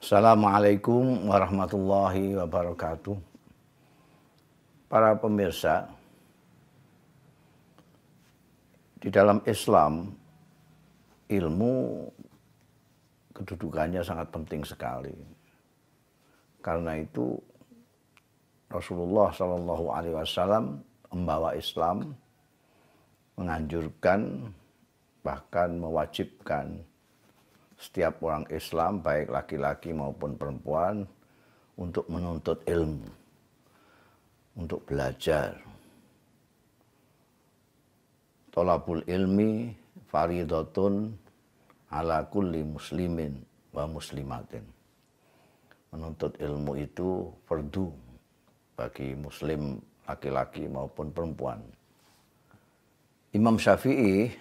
Assalamualaikum warahmatullahi wabarakatuh. Para pemirsa, di dalam Islam ilmu kedudukannya sangat penting sekali. Karena itu Rasulullah Shallallahu Alaihi Wasallam membawa Islam, menganjurkan bahkan mewajibkan setiap orang Islam baik laki-laki maupun perempuan untuk menuntut ilmu, untuk belajar. Tolabul ilmi faridotun ala kulli muslimin wa muslimatin. Menuntut ilmu itu perdu bagi muslim laki-laki maupun perempuan. Imam Syafi'i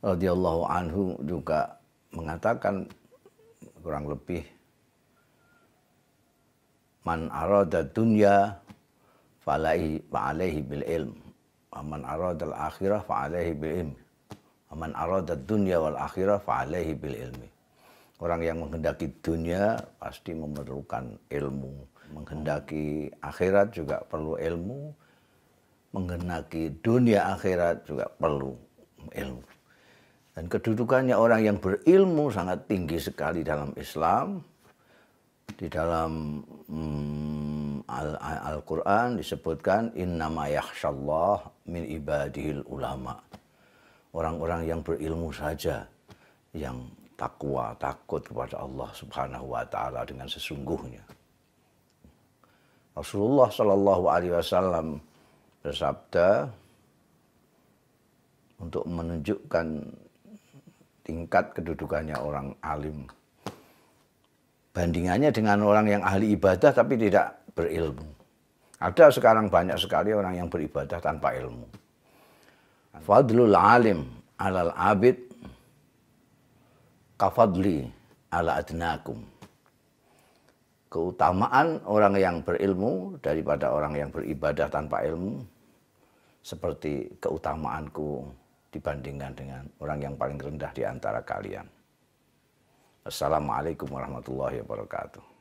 radhiyallahu anhu juga mengatakan kurang lebih man arada dunya fa'alaihi bil ilm wa man arada al akhirah fa bil ilm man arada dunya wal akhirah fa'alaihi bil ilmi. Orang yang menghendaki dunia pasti memerlukan ilmu. Menghendaki akhirat juga perlu ilmu. Menghendaki dunia akhirat juga perlu ilmu. Dan kedudukannya orang yang berilmu sangat tinggi sekali dalam Islam. Di dalam hmm, Al-Quran Al disebutkan, Innama yakhshallah min ibadihil ulama' orang-orang yang berilmu saja yang takwa, takut kepada Allah Subhanahu wa taala dengan sesungguhnya. Rasulullah Shallallahu alaihi wasallam bersabda untuk menunjukkan tingkat kedudukannya orang alim. Bandingannya dengan orang yang ahli ibadah tapi tidak berilmu. Ada sekarang banyak sekali orang yang beribadah tanpa ilmu. Fadlul alim alal abid kafadli ala adnakum. Keutamaan orang yang berilmu daripada orang yang beribadah tanpa ilmu seperti keutamaanku dibandingkan dengan orang yang paling rendah di antara kalian. Assalamualaikum warahmatullahi wabarakatuh.